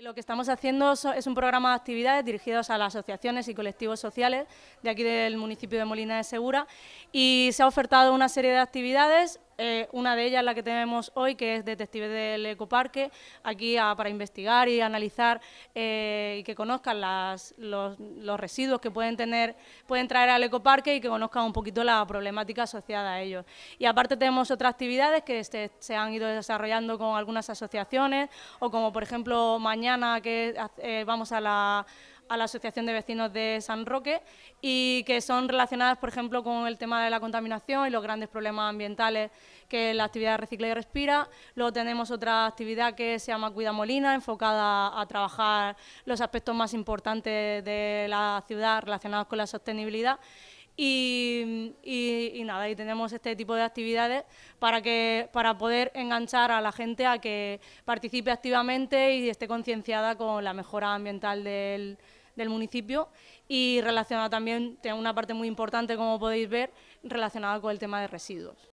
Lo que estamos haciendo es un programa de actividades dirigidos a las asociaciones y colectivos sociales de aquí del municipio de Molina de Segura y se ha ofertado una serie de actividades eh, una de ellas la que tenemos hoy, que es Detective del Ecoparque, aquí para investigar y analizar eh, y que conozcan los, residuos que pueden, tener, pueden traer al ecoparque y que conozcan un poquito la problemática asociada a ellos. Y aparte tenemos otras actividades que este, se, han ido desarrollando con algunas asociaciones o como por ejemplo mañana que eh, vamos a la a la Asociación de Vecinos de San Roque y que son relacionadas, por ejemplo, con el tema de la contaminación y los grandes problemas ambientales que la actividad Recicla y Respira. Luego tenemos otra actividad que se llama Cuida Molina, enfocada a trabajar los aspectos más importantes de la ciudad relacionados con la sostenibilidad. Y, y, nada, y tenemos este tipo de actividades para, que, para poder enganchar a la gente a que participe activamente y esté concienciada con la mejora ambiental del, del municipio y relacionada también, tiene una parte muy importante, como podéis ver, relacionada con el tema de residuos.